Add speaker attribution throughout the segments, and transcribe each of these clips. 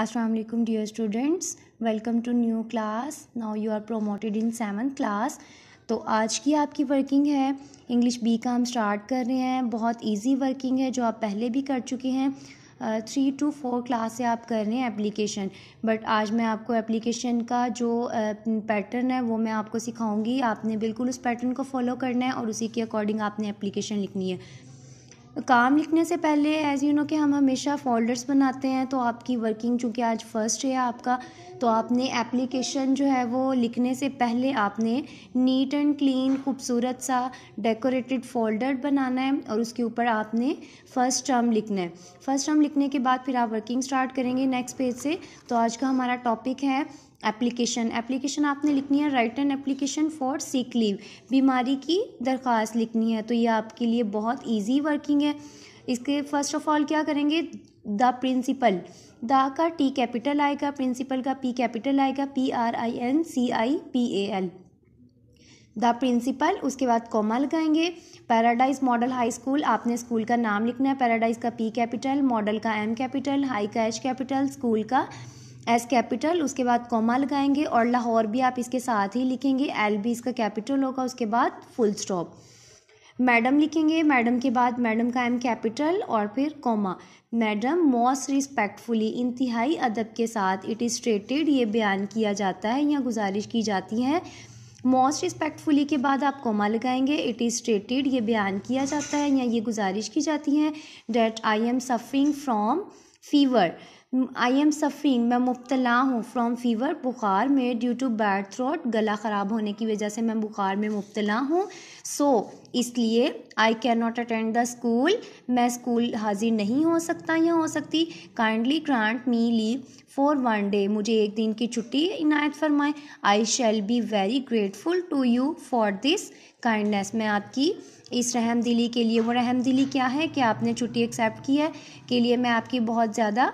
Speaker 1: Aslam dear students welcome to new class now you are promoted in seventh class तो आज की आपकी working है इंग्लिश बी का हम स्टार्ट कर रहे हैं बहुत ईजी वर्किंग है जो आप पहले भी कर चुके हैं थ्री टू फोर क्लास से आप कर रहे हैं एप्लीकेशन बट आज मैं आपको एप्लीकेशन का जो पैटर्न है वो मैं आपको सिखाऊंगी आपने बिल्कुल उस पैटर्न को फॉलो करना है और उसी के अकॉर्डिंग आपने एप्लीकेशन लिखनी है काम लिखने से पहले एज़ यू नो कि हम हमेशा फोल्डर्स बनाते हैं तो आपकी वर्किंग चूँकि आज फर्स्ट है आपका तो आपने एप्लीकेशन जो है वो लिखने से पहले आपने नीट एंड क्लीन खूबसूरत सा डेकोरेटेड फोल्डर बनाना है और उसके ऊपर आपने फ़र्स्ट टर्म लिखना है फर्स्ट टर्म लिखने के बाद फिर आप वर्किंग स्टार्ट करेंगे नेक्स्ट पेज से तो आज का हमारा टॉपिक है एप्लीकेशन एप्लीकेशन आपने लिखनी है write and application for sick leave बीमारी की दरख्वास्त लिखनी है तो ये आपके लिए बहुत ईजी वर्किंग है इसके फर्स्ट ऑफ ऑल क्या करेंगे द प्रिंसिपल द का टी कैपिटल आएगा प्रिंसिपल का पी कैपिटल आएगा P R I N C I P A L the principal उसके बाद कोमा लगाएंगे पैराडाइज मॉडल हाई स्कूल आपने स्कूल का नाम लिखना है पैराडाइज का पी कैपिटल मॉडल का एम कैपिटल हाई का एच कैपिटल स्कूल का एस कैपिटल उसके बाद कॉमा लगाएंगे और लाहौर भी आप इसके साथ ही लिखेंगे एल भी इसका कैपिटल होगा उसके बाद फुल स्टॉप मैडम लिखेंगे मैडम के बाद मैडम का एम कैपिटल और फिर कॉमा मैडम मोस्ट रिस्पेक्टफुली इंतहाई अदब के साथ इट इज़ स्टेटेड ये बयान किया जाता है या गुजारिश की जाती है मोस्ट रिस्पेक्टफुली के बाद आप कॉमा लगाएंगे इट इज़ स्टेटेड ये बयान किया जाता है या ये गुजारिश की जाती है that I am suffering from fever I am suffering मैं मुब्तला हूँ फ्रॉम फ़ीवर बुखार में ड्यू टू बैड थ्रोट गला ख़राब होने की वजह से मैं बुखार में मुब्तला हूँ सो so, इसलिए I can not attend the school मैं स्कूल हाजिर नहीं हो सकता या हो सकती kindly grant me leave for one day मुझे एक दिन की छुट्टी इनायत फरमाएँ I shall be very grateful to you for this kindness मैं आपकी इस रहम दिली के लिए वो रहम दिली क्या है कि आपने छुट्टी एक्सेप्ट की है के लिए मैं आपकी बहुत ज़्यादा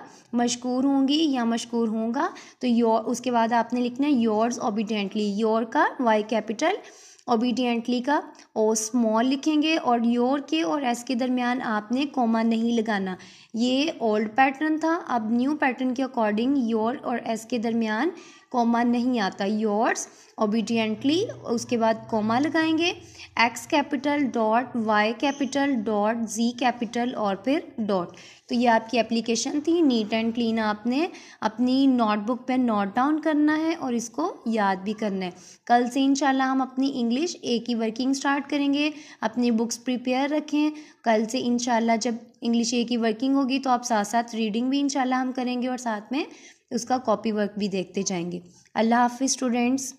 Speaker 1: मशकूर होंगी या मशकूर होगा तो योर उसके बाद आपने लिखना है योर्स ओबिडेंटली योर का वाई कैपिटल ओबीडियंटली का ओ स्मॉल लिखेंगे और योर के और एस के दरमियान आपने कॉमा नहीं लगाना ये ओल्ड पैटर्न था अब न्यू पैटर्न के अकॉर्डिंग योर और एस के दरमियान कॉमा नहीं आता योर्स ओबीडियंटली उसके बाद कॉमा लगाएंगे X capital dot Y capital dot Z capital और फिर डॉट तो ये आपकी एप्लीकेशन थी नीट एंड क्लीन आपने अपनी नोटबुक पे नोट डाउन करना है और इसको याद भी करना है कल से इंशाल्लाह हम अपनी इंग्लिश एक ही वर्किंग स्टार्ट करेंगे अपनी बुक्स प्रिपेयर रखें कल से इंशाल्लाह जब इंग्लिश ए की वर्किंग होगी तो आप साथ साथ रीडिंग भी इंशाल्लाह हम करेंगे और साथ में उसका कॉपी वर्क भी देखते जाएंगे अल्लाह हाफि स्टूडेंट्स